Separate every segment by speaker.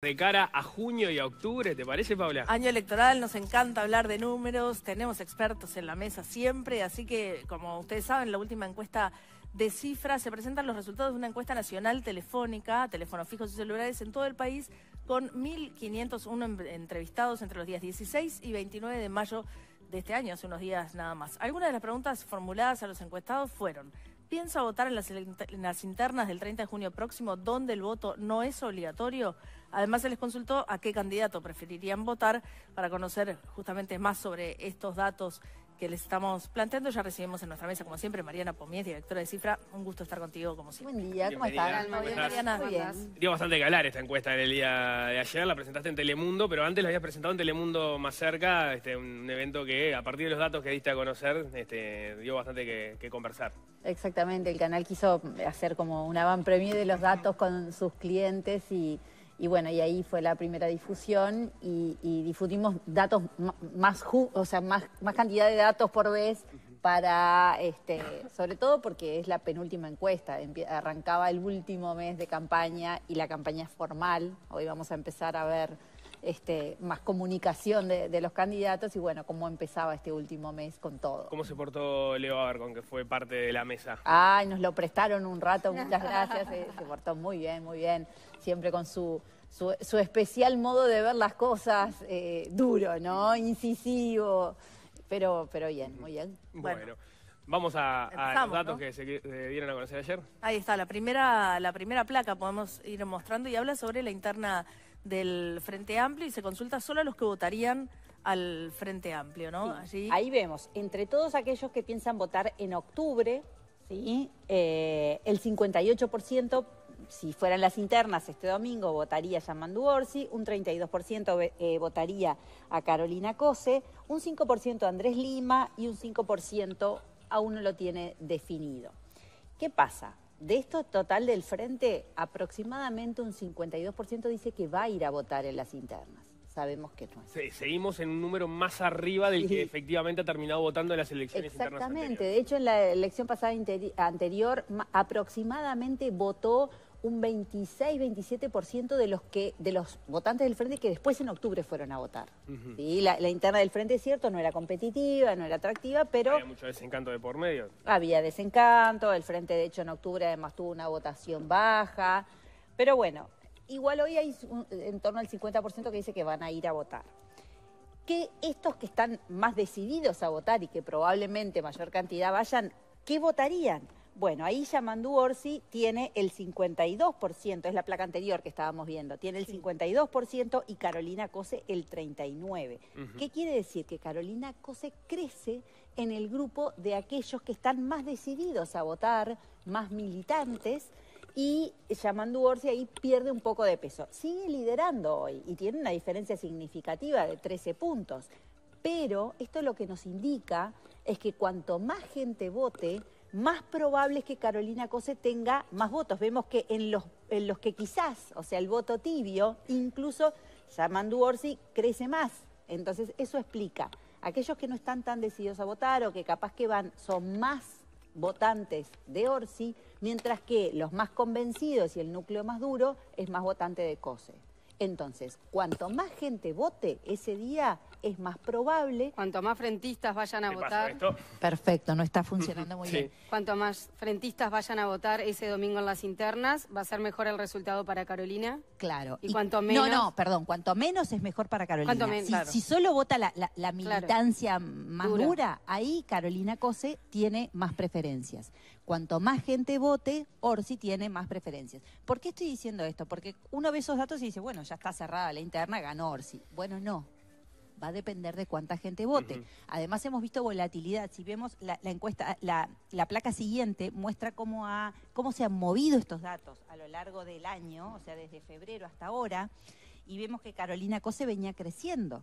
Speaker 1: de cara a junio y a octubre, ¿te parece, Paula?
Speaker 2: Año electoral, nos encanta hablar de números, tenemos expertos en la mesa siempre, así que como ustedes saben, la última encuesta de cifras se presentan los resultados de una encuesta nacional telefónica, teléfonos fijos y celulares en todo el país, con 1.501 entrevistados entre los días 16 y 29 de mayo de este año, hace unos días nada más. Algunas de las preguntas formuladas a los encuestados fueron, ¿piensa votar en las internas del 30 de junio próximo donde el voto no es obligatorio? Además, se les consultó a qué candidato preferirían votar para conocer justamente más sobre estos datos que les estamos planteando. Ya recibimos en nuestra mesa, como siempre, Mariana Pomies, directora de Cifra. Un gusto estar contigo, como siempre. Buen día, ¿cómo estás? Muy Mariana.
Speaker 1: Dio bastante galar esta encuesta en el día de ayer. La presentaste en Telemundo, pero antes la habías presentado en Telemundo más cerca, este, un evento que, a partir de los datos que diste a conocer, este, dio bastante que, conversar.
Speaker 3: Exactamente, el canal quiso hacer como una van premio de los datos con sus clientes y y bueno, y ahí fue la primera difusión y, y difundimos datos más, o sea, más, cantidad de datos por vez para, este, sobre todo porque es la penúltima encuesta, arrancaba el último mes de campaña y la campaña es formal, hoy vamos a empezar a ver este, más comunicación de, los candidatos y bueno, cómo empezaba este último mes con todo.
Speaker 1: ¿Cómo se portó Leo con que fue parte de la mesa?
Speaker 3: Ay, nos lo prestaron un rato, muchas gracias, eh, se portó muy bien, muy bien siempre con su, su, especial modo de ver las cosas, eh, duro, ¿no? Incisivo,
Speaker 2: pero, pero bien, muy bien. Bueno.
Speaker 1: vamos a, los datos que se dieron a conocer ayer.
Speaker 2: Ahí está, la primera, la primera placa podemos ir mostrando y habla sobre la interna del Frente Amplio y se consulta solo a los que votarían al Frente Amplio, ¿no? Sí. Ahí vemos, entre todos aquellos que piensan votar en
Speaker 1: octubre,
Speaker 2: ¿sí? Eh,
Speaker 3: el 58% si fueran las internas este domingo, votaría a Yamandu Orsi, un 32% eh, votaría a Carolina Cose, un 5% a Andrés Lima y un 5% aún no lo tiene definido. ¿Qué pasa? De esto total del frente, aproximadamente un 52% dice que va a ir a votar en las internas. Sabemos que no
Speaker 1: es. seguimos en un número más arriba del que efectivamente ha terminado votando en las elecciones Exactamente.
Speaker 3: internas. Exactamente. De hecho, en la elección pasada anterior, aproximadamente votó un 26-27% de los que de los votantes del frente que después en octubre fueron a votar. la, interna del frente, es cierto, no era competitiva, no era atractiva, pero... Había
Speaker 1: mucho desencanto de por medio.
Speaker 3: Había desencanto, el frente de hecho en octubre además tuvo una votación baja, pero bueno, igual hoy hay en torno al 50% que dice que van a ir a votar. Que estos que están más decididos a votar y que probablemente mayor cantidad vayan, ¿qué votarían? Bueno, ahí Yamandú Orsi tiene el 52%, es la placa anterior que estábamos viendo, tiene el 52% y Carolina Cose el 39%. ¿Qué quiere decir? Que Carolina Cose crece en el grupo de aquellos que están más decididos a votar, más militantes, y Yamandú Orsi ahí pierde un poco de peso. Sigue liderando hoy y tiene una diferencia significativa de 13 puntos, pero esto lo que nos indica es que cuanto más gente vote, más probable es que Carolina Cose tenga más votos. Vemos que en los, que quizás, o sea, el voto tibio, incluso Samandu Orsi crece más. Entonces, eso explica. Aquellos que no están tan decididos a votar o que capaz que van, son más votantes de Orsi, mientras que los más convencidos y el núcleo más duro es más votante de Cose. Entonces, cuanto más gente vote ese día, es más probable. Cuanto más frentistas
Speaker 4: vayan a votar.
Speaker 3: Perfecto, no está funcionando muy bien.
Speaker 4: Cuanto más frentistas vayan a votar ese domingo en las internas, ¿va a ser mejor el resultado para Carolina?
Speaker 3: Claro. Y, cuanto menos. No, no, perdón, cuanto menos es mejor para Carolina. Menos, si, solo vota la, militancia más ahí Carolina Cose tiene más preferencias. Cuanto más gente vote, Orsi tiene más preferencias. ¿Por qué estoy diciendo esto? Porque uno ve esos datos y dice, bueno, ya está cerrada la interna, ganó Orsi. Bueno, no va a depender de cuánta gente vote. Además hemos visto volatilidad. Si vemos la, encuesta, la, placa siguiente muestra cómo, ha, cómo se han movido estos datos a lo largo del año, o sea, desde febrero hasta ahora, y vemos que Carolina Cose venía creciendo.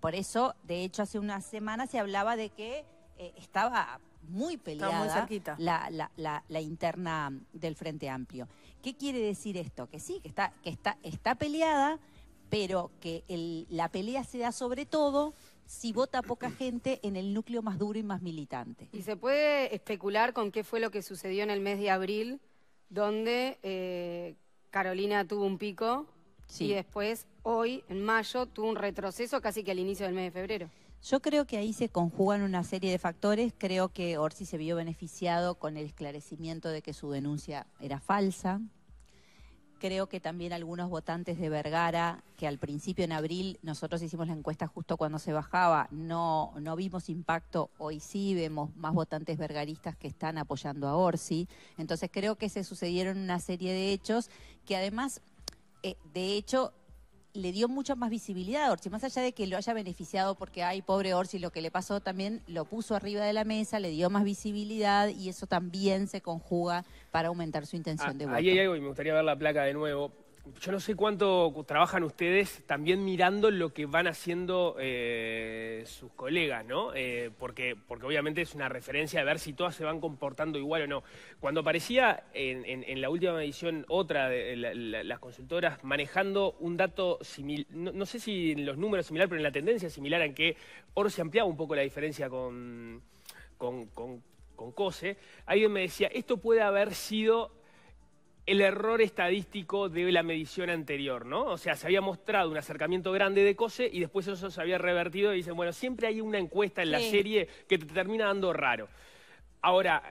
Speaker 3: Por eso, de hecho, hace unas semanas se hablaba de que eh, estaba muy peleada la, la, interna del Frente Amplio. ¿Qué quiere decir esto? Que sí, que está, que está, está peleada, pero que la pelea se da sobre todo si vota poca gente en el núcleo más duro y más militante.
Speaker 4: ¿Y se puede especular con qué fue lo que sucedió en el mes de abril, donde eh, Carolina tuvo un pico y después hoy, en mayo, tuvo un retroceso casi que al inicio del mes de febrero?
Speaker 3: Yo creo que ahí se conjugan una serie de factores. Creo que Orsi se vio beneficiado con el esclarecimiento de que su denuncia era falsa, creo que también algunos votantes de Vergara, que al principio en abril nosotros hicimos la encuesta justo cuando se bajaba, no, no vimos impacto, hoy sí vemos más votantes vergaristas que están apoyando a Orsi. Entonces creo que se sucedieron una serie de hechos que además, eh, de hecho, le dio mucha más visibilidad a Orsi, más allá de que lo haya beneficiado porque, hay pobre Orsi, lo que le pasó también lo puso arriba de la mesa, le dio más visibilidad y eso también se conjuga para aumentar su intención ah, de voto. Ahí hay
Speaker 1: y me gustaría ver la placa de nuevo, yo no sé cuánto trabajan ustedes también mirando lo que van haciendo eh, sus colegas, ¿no? Eh, porque, obviamente es una referencia de ver si todas se van comportando igual o no. Cuando aparecía en, la última edición otra de las consultoras manejando un dato similar, no, sé si en los números similar, pero en la tendencia similar en que Oro se ampliaba un poco la diferencia con con COSE, alguien me decía, esto puede haber sido el error estadístico de la medición anterior, ¿no? O sea, se había mostrado un acercamiento grande de COSE y después eso se había revertido y dicen, bueno, siempre hay una encuesta en la serie que te termina dando raro. Ahora,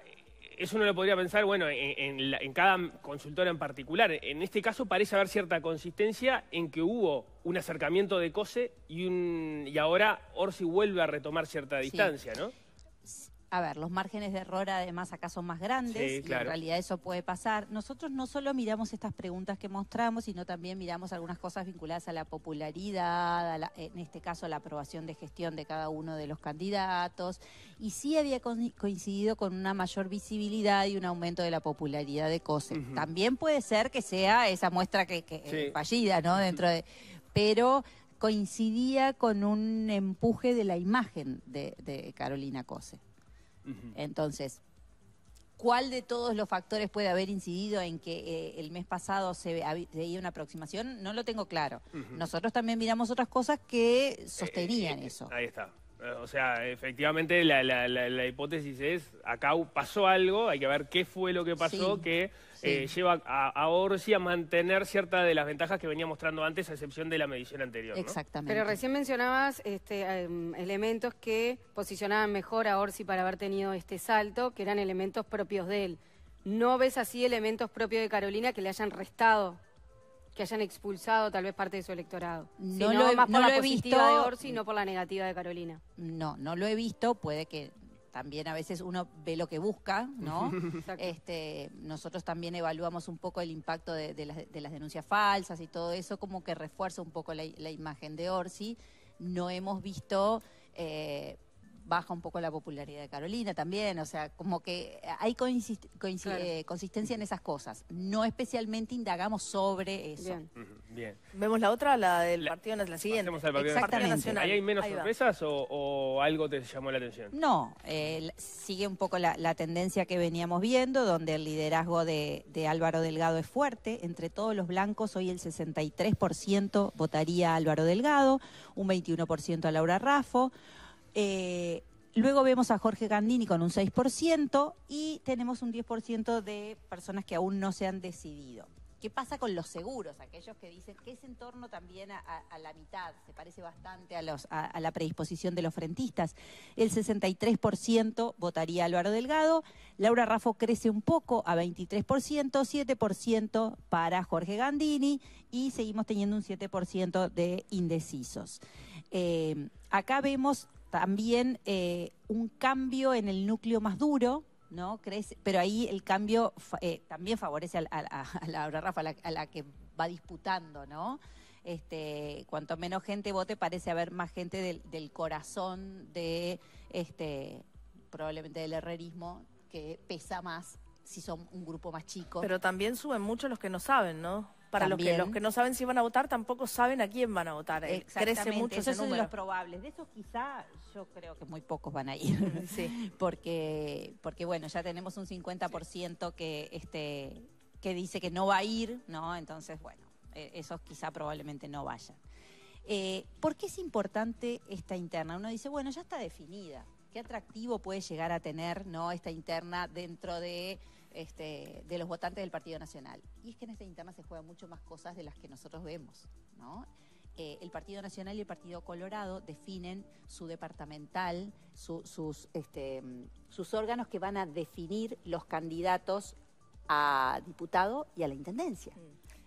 Speaker 1: eso uno lo podría pensar, bueno, en, cada consultora en particular. En este caso parece haber cierta consistencia en que hubo un acercamiento de COSE y, un, y ahora Orsi vuelve a retomar cierta distancia, ¿no?
Speaker 3: a ver, los márgenes de error además acá son más grandes y en realidad eso puede pasar. Nosotros no solo miramos estas preguntas que mostramos, sino también miramos algunas cosas vinculadas a la popularidad, en este caso a la aprobación de gestión de cada uno de los candidatos, y sí había coincidido con una mayor visibilidad y un aumento de la popularidad de COSE. También puede ser que sea esa muestra que, fallida, ¿no? Dentro de... Pero coincidía con un empuje de la imagen de, de Carolina Cose. Entonces, ¿cuál de todos los factores puede haber incidido en que eh, el mes pasado se veía una aproximación? No lo tengo claro. Nosotros también miramos otras cosas que sostenían eh, eh,
Speaker 1: eso. Ahí está. O sea, efectivamente la, hipótesis es, acá pasó algo, hay que ver qué fue lo que pasó, que eh, lleva a, Orsi a mantener ciertas de las ventajas que venía mostrando antes, a excepción de la medición anterior. Exactamente. Pero
Speaker 4: recién mencionabas este, em, elementos que posicionaban mejor a Orsi para haber tenido este salto, que eran elementos propios de él. ¿No ves así elementos propios de Carolina que le hayan restado que hayan expulsado tal vez parte de su
Speaker 3: electorado. No lo he, más no lo he positiva visto. de Orsi, no por la negativa de Carolina. No, no lo he visto, puede que también a veces uno ve lo que busca, ¿no? este, nosotros también evaluamos un poco el impacto de, las, denuncias falsas y todo eso, como que refuerza un poco la, imagen de Orsi. No hemos visto eh, baja un poco la popularidad de Carolina también, o sea, como que hay eh, consistencia en esas cosas. No especialmente indagamos sobre eso. Bien. Vemos la otra, la
Speaker 1: del la, partido, la siguiente. Nacional. ¿Ahí hay menos sorpresas o, algo te llamó la atención?
Speaker 3: No, eh, sigue un poco la, tendencia que veníamos viendo, donde el liderazgo de, Álvaro Delgado es fuerte. Entre todos los blancos, hoy el 63% votaría a Álvaro Delgado, un 21% a Laura Raffo. Eh, Luego vemos a Jorge Gandini con un 6% y tenemos un 10% de personas que aún no se han decidido. ¿Qué pasa con los seguros? Aquellos que dicen que es en torno también a, la mitad, se parece bastante a, la predisposición de los frentistas. El 63% votaría Álvaro Delgado, Laura Raffo crece un poco a 23%, 7% para Jorge Gandini y seguimos teniendo un 7% de indecisos. Eh, acá vemos también eh, un cambio en el núcleo más duro, ¿no? Pero ahí el cambio eh, también favorece a, a, la Rafa, a la, que va disputando, ¿no? Este, cuanto menos gente vote, parece haber más gente del, corazón de,
Speaker 2: este, probablemente del herrerismo, que pesa más si son un grupo más chico. Pero también suben mucho los que no saben, ¿no? Para los que, los que no saben si van a votar, tampoco saben a quién van a votar. Eh, Exactamente. Crece mucho Esos son los
Speaker 3: probables. De esos quizá yo creo que
Speaker 2: muy pocos van
Speaker 3: a ir. Mm, porque, porque bueno, ya tenemos un 50% que, este, que dice que no va a ir, ¿no? Entonces, bueno, e, esos quizá probablemente no vayan. Eh, ¿Por qué es importante esta interna? Uno dice, bueno, ya está definida. ¿Qué atractivo puede llegar a tener ¿no? esta interna dentro de este, de los votantes del Partido Nacional. Y es que en este interna se juegan mucho más cosas de las que nosotros vemos, eh, el Partido Nacional y el Partido Colorado definen su departamental, sus, este, sus órganos que van a definir los candidatos a diputado y a la intendencia. Mm.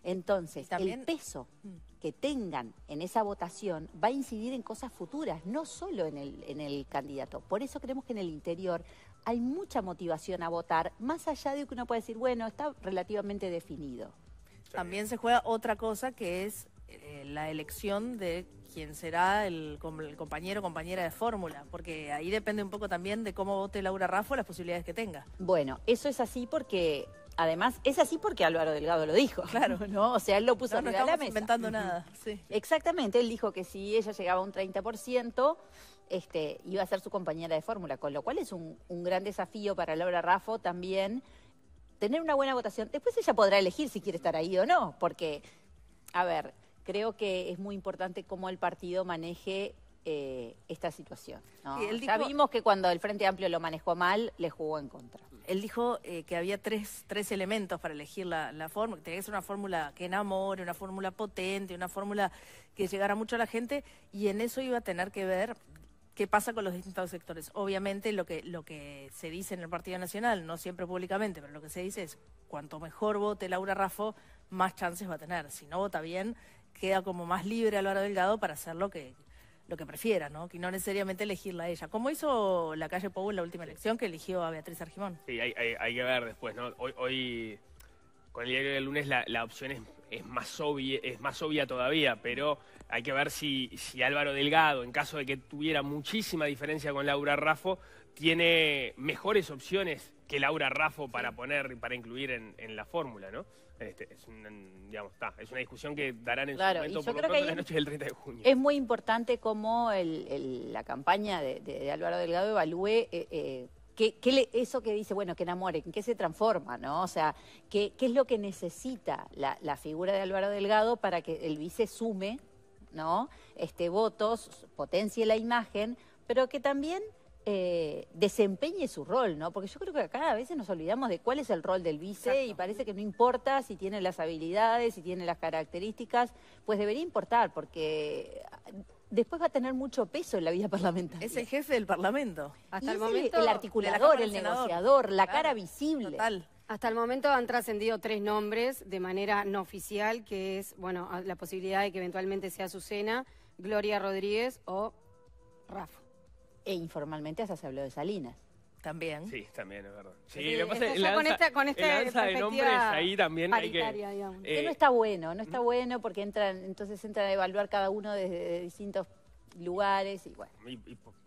Speaker 3: Entonces, el peso mm. que tengan en esa votación va a incidir en cosas futuras, no solo en el, en el candidato. Por eso creemos que en el interior hay mucha motivación a votar, más allá de que uno puede decir, bueno, está
Speaker 2: relativamente definido. También se juega otra cosa que es eh, la elección de quién será el, compañero o compañera de fórmula, porque ahí depende un poco también de cómo vote Laura Raffo las posibilidades que tenga. Bueno, eso es así porque Además, es así porque Álvaro Delgado lo dijo. Claro. ¿no? O sea, él lo puso no, no la inventando nada.
Speaker 3: Exactamente, él dijo que si ella llegaba a un 30%, este, iba a ser su compañera de fórmula, con lo cual es un, gran desafío para Laura Raffo también tener una buena votación. Después ella podrá elegir si quiere estar ahí o no, porque, a ver, creo que es muy importante cómo el partido maneje eh, esta situación. ¿no? vimos que
Speaker 2: cuando el Frente Amplio lo manejó mal, le jugó en contra. Él dijo eh, que había tres, tres elementos para elegir la, la fórmula, que tenía que ser una fórmula que enamore, una fórmula potente, una fórmula que llegara mucho a la gente, y en eso iba a tener que ver qué pasa con los distintos sectores. Obviamente lo que, lo que se dice en el Partido Nacional, no siempre públicamente, pero lo que se dice es cuanto mejor vote Laura Raffo, más chances va a tener. Si no vota bien, queda como más libre a Laura Delgado para hacer lo que, lo que prefiera, ¿no? Que no necesariamente elegirla a ella. ¿Cómo hizo la calle Pou en la última elección, que eligió a Beatriz Argimón.
Speaker 1: Sí, hay, hay, que ver después, ¿no? Hoy, hoy con el diario del lunes, la, opción es, es, más obvia, es más obvia todavía, pero hay que ver si, si Álvaro Delgado, en caso de que tuviera muchísima diferencia con Laura Raffo, tiene mejores opciones que Laura Raffo para poner y para incluir en, la fórmula, ¿no? Este, es, una, discusión que darán en su momento la noche del 30 de junio. Es
Speaker 3: muy importante cómo la campaña de, Álvaro Delgado evalúe eh, eh, eso que dice, bueno, que enamore, en qué se transforma, ¿no? O sea, qué, es lo que necesita la, la figura de Álvaro Delgado para que el vice sume ¿no? Este, votos, potencie la imagen, pero que también eh, desempeñe su rol, ¿no? Porque yo creo que acá a veces nos olvidamos de cuál es el rol del vice y parece que no importa si tiene las habilidades, si tiene las características, pues debería importar porque después va a tener mucho peso en la vida parlamentaria. Es el jefe del Parlamento. Hasta el momento. El, articulador, el negociador, la cara visible. Hasta el momento han
Speaker 4: trascendido tres nombres de manera no oficial, que es, bueno, la posibilidad de que eventualmente sea Azucena, Gloria Rodríguez o Rafa. E informalmente hasta se
Speaker 3: habló de Salinas. También.
Speaker 1: Sí, también, es verdad. Sí, con esta, con esta ahí también hay eh, que... no está
Speaker 3: bueno, no está bueno porque entran, entonces entran a evaluar cada uno desde distintos lugares y bueno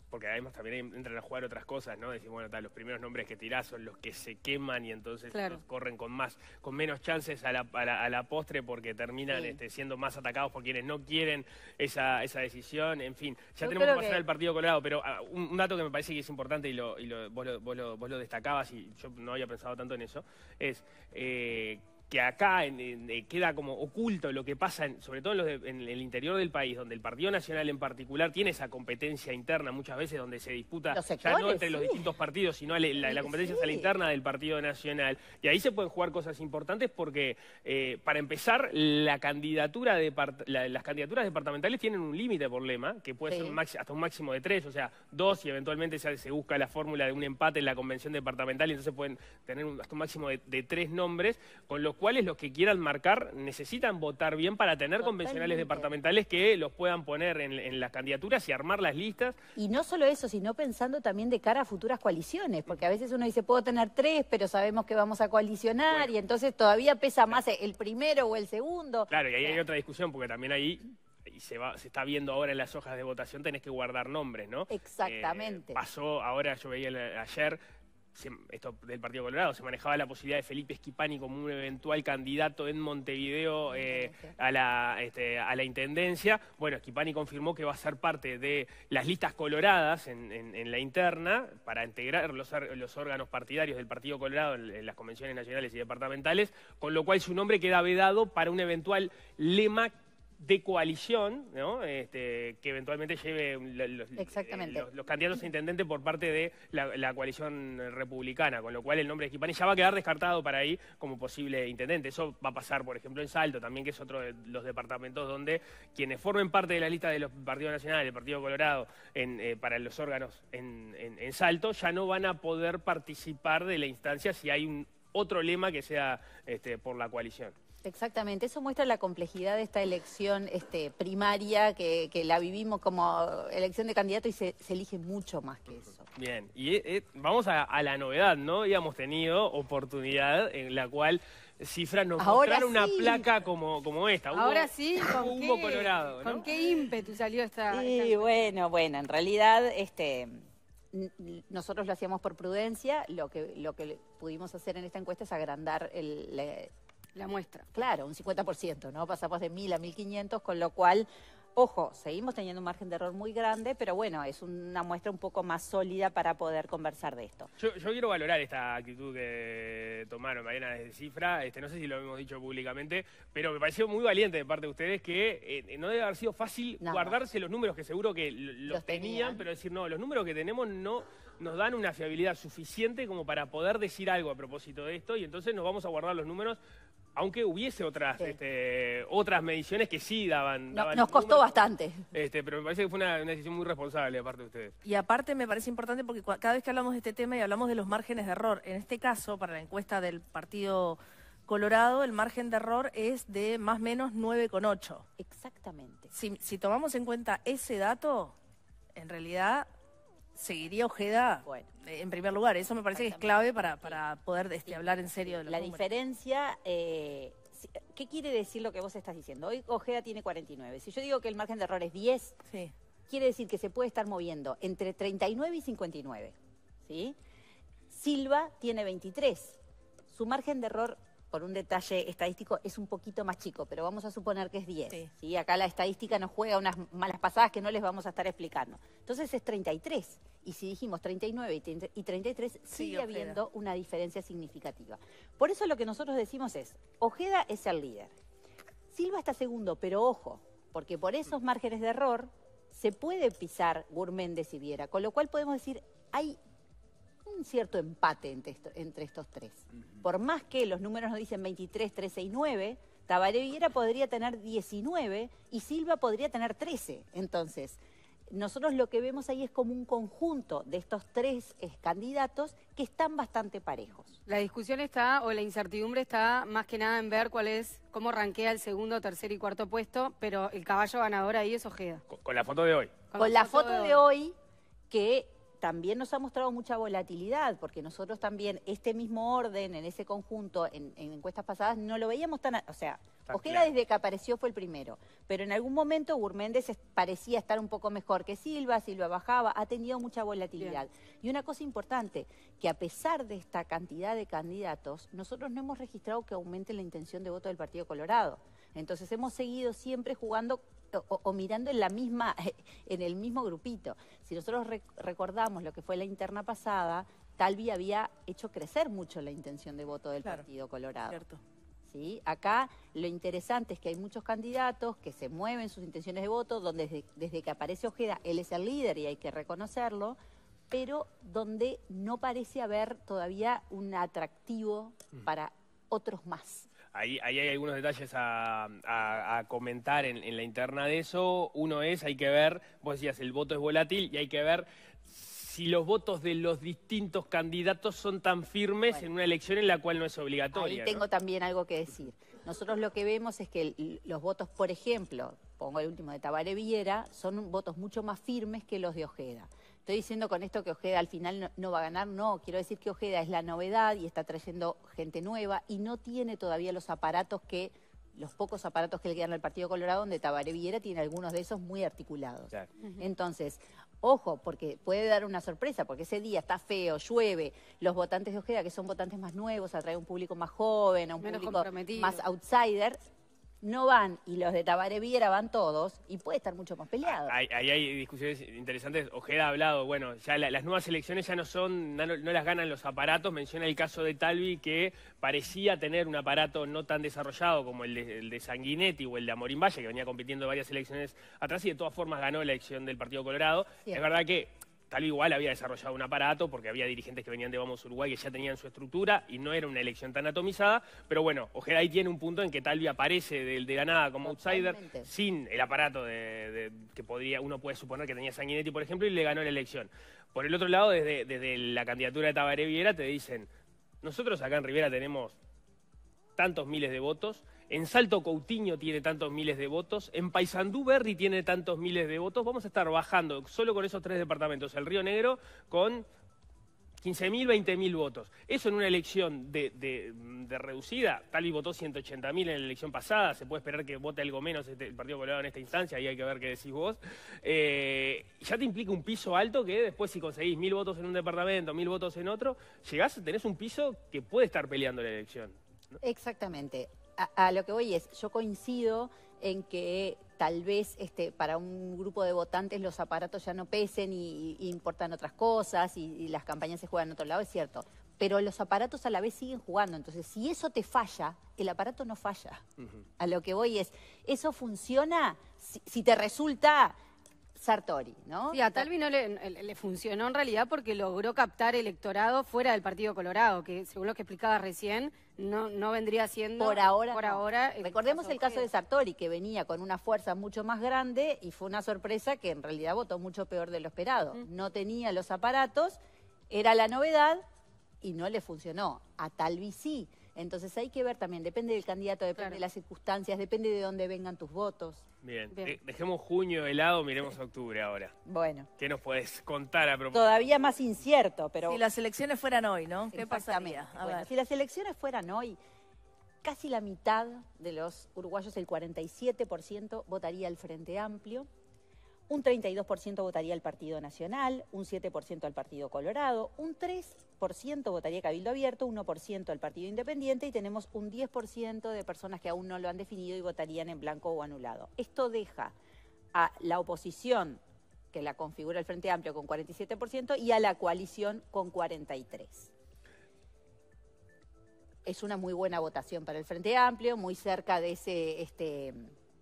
Speaker 1: porque además también entran a jugar otras cosas, ¿no? decir bueno, tal, los primeros nombres que tirás son los que se queman y entonces corren con más, con menos chances a la, a la, postre porque terminan este, siendo más atacados por quienes no quieren esa, decisión. En fin, ya tenemos que pasar al partido colado pero ah, un, dato que me parece que es importante y, lo, vos, lo, destacabas y yo no había pensado tanto en eso, es eh, que acá eh, queda como oculto lo que pasa, sobre todo en, el interior del país, donde el Partido Nacional en particular tiene esa competencia interna muchas veces donde se disputa ya no entre los distintos partidos, sino la, competencia interna del Partido Nacional. Y ahí se pueden jugar cosas importantes porque, eh, para empezar, la candidatura de las candidaturas departamentales tienen un límite por lema, que puede ser hasta un máximo de tres, o sea, dos, y eventualmente se, se, busca la fórmula de un empate en la convención departamental, y entonces pueden tener hasta un máximo de tres nombres, con los cuales los que quieran marcar necesitan votar bien para tener convencionales departamentales que los puedan poner en, las candidaturas y armar las listas.
Speaker 3: Y no solo eso, sino pensando también de cara a futuras coaliciones, porque a veces uno dice, puedo tener tres, pero sabemos que vamos a coalicionar y entonces todavía pesa más el primero o el segundo.
Speaker 1: Claro, y ahí hay otra discusión, porque también ahí y se, va, se está viendo ahora en las hojas de votación, tenés que guardar nombres, ¿no? Exactamente. Eh, pasó ahora, yo veía ayer, esto del Partido Colorado, se manejaba la posibilidad de Felipe Esquipani como un eventual candidato en Montevideo eh, este, a, la, Intendencia. Bueno, Esquipani confirmó que va a ser parte de las listas coloradas en, la interna para integrar los, órganos partidarios del Partido Colorado en las convenciones nacionales y departamentales, con lo cual su nombre queda vedado para un eventual lema de coalición, ¿no? Este, que eventualmente lleve eh, los, candidatos a intendente por parte de la, coalición republicana, con lo cual el nombre de Esquipani ya va a quedar descartado para ahí como posible intendente. Eso va a pasar, por ejemplo, en Salto, también que es otro de los departamentos donde quienes formen parte de la lista de los partidos nacionales, el Partido Colorado, eh, para los órganos en, Salto, ya no van a poder participar de la instancia si hay un otro lema que sea este, por la coalición.
Speaker 3: Exactamente, eso muestra la complejidad de esta elección este, primaria que, la vivimos como elección de candidato y se, elige mucho más que eso.
Speaker 1: Bien, y eh, eh, vamos a, la novedad, ¿no? hemos tenido oportunidad en la cual cifras nos mostraron una placa como, como esta. Ahora sí, con, qué, Colorado,
Speaker 3: ¿con qué ímpetu salió esta...? Sí, bueno, bueno, en realidad... este nosotros lo hacíamos por prudencia, lo que, lo que pudimos hacer en esta encuesta es agrandar el, la muestra. Claro, un 50%, ¿no? Pasamos de 1.000 a 1.500, con lo cual, ojo, seguimos teniendo un margen de error muy grande, pero bueno, es una muestra un poco más sólida para
Speaker 1: poder conversar de esto. Yo, quiero valorar esta actitud que tomaron mañana desde Cifra, este, no sé si lo hemos dicho públicamente, pero me pareció muy valiente de parte de ustedes que eh, no debe haber sido fácil guardarse los números que seguro que los, tenían, pero decir, no, los números que tenemos no nos dan una fiabilidad suficiente como para poder decir algo a propósito de esto y entonces nos vamos a guardar los números aunque hubiese otras este, otras mediciones que sí daban... nos costó bastante. Este, pero me parece que fue una, decisión muy responsable aparte de ustedes.
Speaker 2: Y aparte me parece importante porque cada vez que hablamos de este tema y hablamos de los márgenes de error, en este caso, para la encuesta del Partido Colorado, el margen de error es de más o menos 9,8. Exactamente. si tomamos en cuenta ese dato, en realidad seguiría Ojeda eh, en primer lugar. Eso me parece que es clave para, poder este, hablar en serio de La diferencia...
Speaker 3: Eh, ¿Qué quiere decir lo que vos estás diciendo? Hoy Ojeda tiene 49. Si yo digo que el margen de error es 10, quiere decir que se puede estar moviendo entre 39 y 59. ¿sí? Silva tiene 23. Su margen de error por un detalle estadístico, es un poquito más chico, pero vamos a suponer que es 10. Y Acá la estadística nos juega unas malas pasadas que no les vamos a estar explicando. Entonces es 33. Y si dijimos 39 y 33, sigue habiendo una diferencia significativa. Por eso lo que nosotros decimos es, Ojeda es el líder. Silva está segundo, pero ojo, porque por esos márgenes de error se puede pisar Gourméndez De Viera, con lo cual podemos decir, hay cierto empate entre, estos tres. Por más que los números nos dicen 23, 13 y 9, Villera podría tener 19 y Silva podría tener 13. Entonces, nosotros lo que vemos ahí es como un conjunto de estos tres eh, candidatos que están bastante parejos.
Speaker 4: La discusión está, o la incertidumbre está más que nada en ver cuál es, cómo ranquea el segundo, tercer y cuarto puesto, pero el caballo ganador
Speaker 3: ahí es Ojeda.
Speaker 1: Con, la foto de hoy. Con, la, foto, de,
Speaker 4: hoy
Speaker 3: que también nos ha mostrado mucha volatilidad, porque nosotros también este mismo orden en ese conjunto, en, encuestas pasadas, no lo veíamos tan... O sea, Ojeda desde que apareció fue el primero, pero en algún momento Gurméndez parecía estar un poco mejor que Silva, Silva bajaba, ha tenido mucha volatilidad. Y una cosa importante, que a pesar de esta cantidad de candidatos, nosotros no hemos registrado que aumente la intención de voto del Partido Colorado. Entonces hemos seguido siempre jugando o, mirando en la misma, en el mismo grupito. Si nosotros recordamos lo que fue la interna pasada, Talvi había hecho crecer mucho la intención de voto del Partido Colorado. ¿Sí? Acá lo interesante es que hay muchos candidatos que se mueven sus intenciones de voto, donde desde, que aparece Ojeda, él es el líder y hay que reconocerlo, pero donde no parece haber todavía un atractivo mm. para otros
Speaker 1: más. Ahí, hay algunos detalles a, comentar en, la interna de eso. Uno es, hay que ver, vos decías, el voto es volátil y hay que ver si los votos de los distintos candidatos son tan firmes en una elección en la cual no es obligatoria. tengo
Speaker 3: también algo que decir. Nosotros lo que vemos es que los votos, por ejemplo, pongo el último de Tabare Villera, son votos mucho más firmes que los de Ojeda. Estoy diciendo con esto que Ojeda al final no, va a ganar, no. Quiero decir que Ojeda es la novedad y está trayendo gente nueva y no tiene todavía los aparatos que, los pocos aparatos que le quedan al Partido Colorado, donde Tabaré Villera tiene algunos de esos muy articulados. Entonces, ojo, porque puede dar una sorpresa, porque ese día está feo, llueve, los votantes de Ojeda, que son votantes más nuevos, atrae a un público más joven, a un público más outsider, no van y los de Tabaré Viera van todos y puede estar mucho más peleado.
Speaker 1: Ahí hay, discusiones interesantes. Ojeda ha hablado, bueno, ya las nuevas elecciones ya no son, no, las ganan los aparatos. Menciona el caso de Talvi que parecía tener un aparato no tan desarrollado como el de, Sanguinetti o el de Amorim Valle, que venía compitiendo varias elecciones atrás y de todas formas ganó la elección del Partido Colorado. Es verdad que tal igual había desarrollado un aparato porque había dirigentes que venían de Vamos Uruguay que ya tenían su estructura y no era una elección tan atomizada, pero bueno, Ojeda ahí tiene un punto en que tal Talvi aparece de, de la nada como outsider sin el aparato de, que podría uno puede suponer que tenía Sanguinetti, por ejemplo, y le ganó la elección. Por el otro lado, desde, la candidatura de Tabaré Viera te dicen, nosotros acá en Rivera tenemos tantos miles de votos en Salto Coutinho tiene tantos miles de votos, en Paysandú Berry tiene tantos miles de votos. Vamos a estar bajando solo con esos tres departamentos, el Río Negro con 15.000, 20.000 votos. Eso en una elección de, reducida, tal y votó 180.000 en la elección pasada, se puede esperar que vote algo menos este, el Partido Colorado en esta instancia, ahí hay que ver qué decís vos. Eh, ya te implica un piso alto que después si conseguís mil votos en un departamento, mil votos en otro, llegás, tenés un piso que puede estar peleando la elección.
Speaker 3: Exactamente a, lo que voy es, yo coincido en que tal vez este, para un grupo de votantes los aparatos ya no pesen y, importan otras cosas y, las campañas se juegan en otro lado, es cierto. Pero los aparatos a la vez siguen jugando. Entonces, si eso te falla, el aparato no falla. A lo que voy es, eso funciona si te resulta Sartori, ¿no? Sí, a Talvi no le, funcionó en realidad porque logró
Speaker 4: captar electorado fuera del Partido Colorado, que según lo que explicaba recién, no, no vendría siendo... Por ahora. Por ahora
Speaker 3: Recordemos el caso de Sartori, que venía con una fuerza mucho más grande y fue una sorpresa que en realidad votó mucho peor de lo esperado. No tenía los aparatos, era la novedad y no le funcionó. A Talvi sí. Entonces hay que ver también, depende del candidato, depende de las circunstancias, depende de dónde vengan tus votos.
Speaker 1: Bien, dejemos junio helado, miremos octubre ahora. Bueno. ¿Qué nos puedes contar a propósito?
Speaker 3: Todavía más incierto,
Speaker 2: pero... Si las elecciones fueran hoy, ¿no? ¿Qué pasaría? Si
Speaker 3: las elecciones fueran hoy, casi la mitad de los uruguayos, el 47%, votaría al Frente Amplio, un 32% votaría al Partido Nacional, un 7% al Partido Colorado, un 3% votaría Cabildo Abierto, 1% al Partido Independiente y tenemos un 10% de personas que aún no lo han definido y votarían en blanco o anulado. Esto deja a la oposición, que la configura el Frente Amplio, con 47% y a la coalición con 43%. Es una muy buena votación para el Frente Amplio, muy cerca de ese... Este,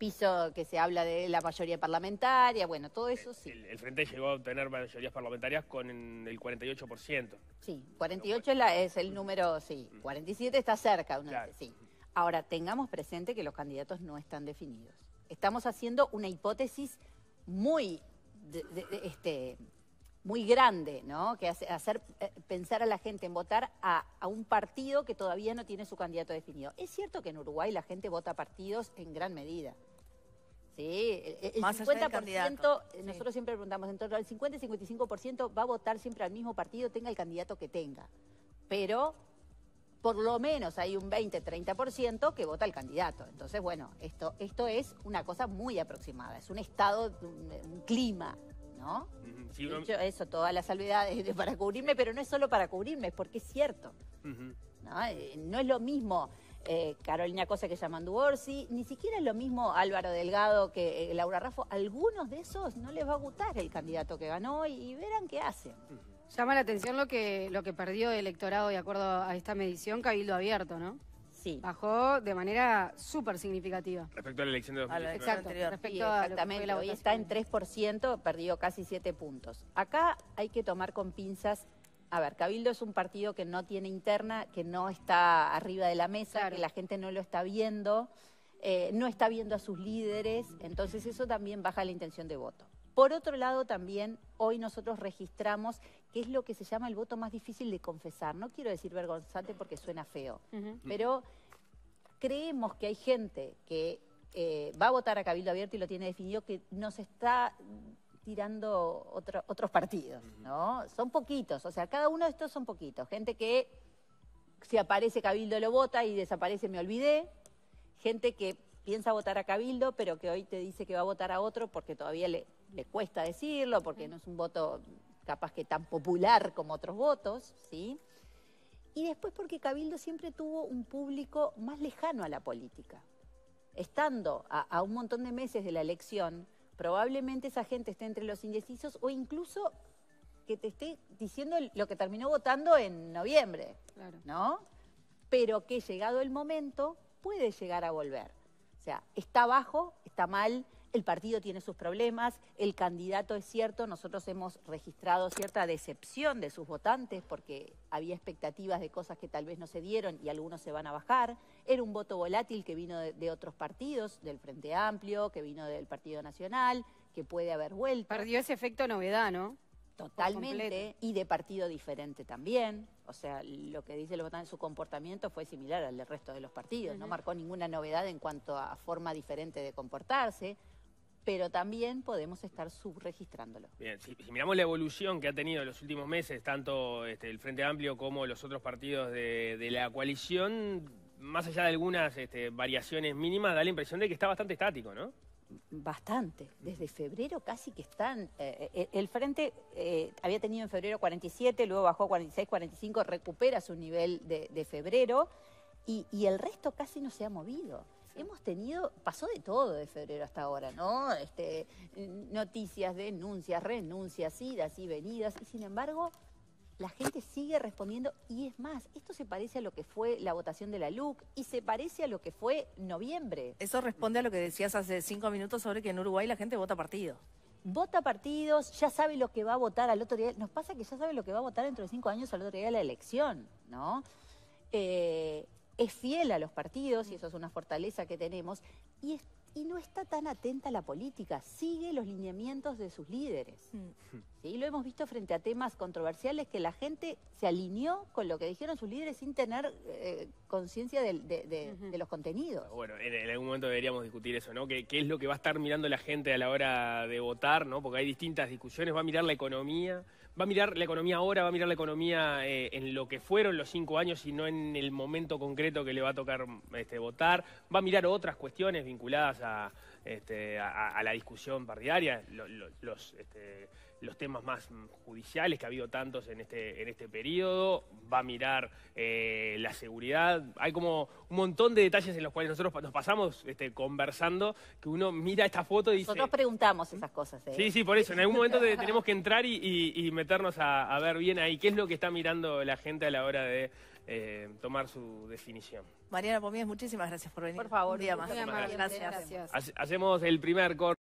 Speaker 3: piso que se habla de la mayoría parlamentaria, bueno, todo eso sí.
Speaker 1: El, Frente llegó a obtener mayorías parlamentarias con el 48%.
Speaker 3: Sí, 48 es, es el número, sí, 47 mm. está cerca, sí. Ahora, tengamos presente que los candidatos no están definidos. Estamos haciendo una hipótesis muy, este, muy grande, ¿no? Que hace, hacer eh, pensar a la gente en votar a, a, un partido que todavía no tiene su candidato definido. Es cierto que en Uruguay la gente vota partidos en gran medida. Sí, el, 50%, nosotros siempre preguntamos, entonces el 50 y 55% va a votar siempre al mismo partido, tenga el candidato que tenga. Pero por lo menos hay un 20-30% que vota al candidato. Entonces, bueno, esto, esto es una cosa muy aproximada, es un estado, un, clima, ¿no? Sí, Hecho, eso, todas las salvedades para cubrirme, pero no es solo para cubrirme, es porque es cierto. Eh, ¿no? es lo mismo eh, Carolina Cosa que llaman Duorsi, ni siquiera es lo mismo Álvaro Delgado que eh, Laura Raffo. Algunos de esos no les va a gustar el candidato que ganó y, verán qué hacen. Llama la atención
Speaker 4: lo que, lo que perdió el electorado de acuerdo a esta medición, Cabildo Abierto, ¿no? Sí. Bajó
Speaker 3: de manera súper significativa.
Speaker 1: Respecto a la elección de 2019. Exacto,
Speaker 4: respecto exactamente. A Hoy
Speaker 3: está en 3%, perdió casi 7 puntos. Acá hay que tomar con pinzas a ver, Cabildo es un partido que no tiene interna, que no está arriba de la mesa, que la gente no lo está viendo, eh, no está viendo a sus líderes, entonces eso también baja la intención de voto. Por otro lado, también hoy nosotros registramos qué es lo que se llama el voto más difícil de confesar. No quiero decir vergonzante porque suena feo, pero creemos que hay gente que eh, va a votar a Cabildo Abierto y lo tiene definido, que nos está tirando otros partidos, ¿no? Son poquitos, o sea, cada uno de estos son poquitos. Gente que si aparece Cabildo lo vota y desaparece me olvidé. Gente que piensa votar a Cabildo, pero que hoy te dice que va a votar a otro porque todavía le, cuesta decirlo, porque no es un voto capaz que tan popular como otros votos, ¿sí? Y después porque Cabildo siempre tuvo un público más lejano a la política. Estando a un montón de meses de la elección, probablemente esa gente esté entre los indecisos o incluso que te esté diciendo lo que terminó votando en noviembre, ¿no? Pero que llegado el momento puede llegar a volver. O sea, está bajo, está mal, el partido tiene sus problemas, el candidato es cierto, nosotros hemos registrado cierta decepción de sus votantes porque había expectativas de cosas que tal vez no se dieron y algunos se van a bajar. Era un voto volátil que vino de, otros partidos, del Frente Amplio, que vino del Partido Nacional, que puede haber vuelto. Perdió ese efecto novedad, ¿no? Totalmente, y de partido diferente también. O sea, lo que dice el votante, su comportamiento fue similar al del resto de los partidos. No marcó ninguna novedad en cuanto a forma diferente de comportarse, pero también podemos estar subregistrándolo.
Speaker 1: Bien, si, miramos la evolución que ha tenido en los últimos meses, tanto este, el Frente Amplio como los otros partidos de, la coalición, más allá de algunas este, variaciones mínimas, da la impresión de que está bastante estático, ¿no? bastante. Desde
Speaker 3: febrero casi que están. Eh, eh, el frente eh, había tenido en febrero 47, luego bajó a 46, 45, recupera su nivel de, febrero y, el resto casi no se ha movido. Hemos tenido, pasó de todo de febrero hasta ahora, ¿no? Este, noticias, denuncias, renuncias, idas y venidas, y sin embargo la gente sigue respondiendo y es más, esto se parece a lo que fue la votación de la LUC y se parece
Speaker 2: a lo que fue noviembre. Eso responde a lo que decías hace cinco minutos sobre que en Uruguay la gente vota partido. Vota partidos, ya sabe lo que va a votar al otro día. Nos pasa que ya sabe lo que va a votar dentro de
Speaker 3: cinco años al otro día de la elección, ¿no? Eh, es fiel a los partidos y eso es una fortaleza que tenemos y y no está tan atenta a la política, sigue los lineamientos de sus líderes. Y mm. Lo hemos visto frente a temas controversiales que la gente se alineó con lo que dijeron sus líderes sin tener eh, conciencia de, los contenidos.
Speaker 1: Bueno, en, algún momento deberíamos discutir eso, ¿no? ¿Qué, ¿Qué, es lo que va a estar mirando la gente a la hora de votar, ¿no? Porque hay distintas discusiones, va a mirar la economía, va a mirar la economía ahora, va a mirar la economía eh, en lo que fueron los cinco años y no en el momento concreto que le va a tocar este, votar, va a mirar otras cuestiones vinculadas a, este, la discusión partidaria, este, los temas más judiciales que ha habido tantos en este, en este periodo, va a mirar eh, la seguridad. Hay como un montón de detalles en los cuales nosotros nos pasamos este, conversando, que uno mira esta foto y dice... Nosotros
Speaker 3: preguntamos
Speaker 2: esas cosas. ¿eh? Sí, sí, por eso. En algún momento tenemos que
Speaker 1: entrar y, meternos a, ver bien ahí qué es lo que está mirando la gente a la hora de eh, tomar su definición.
Speaker 2: Mariana Pomíes, muchísimas gracias por venir. Por favor, un día más. gracias.
Speaker 1: Hacemos el primer corte.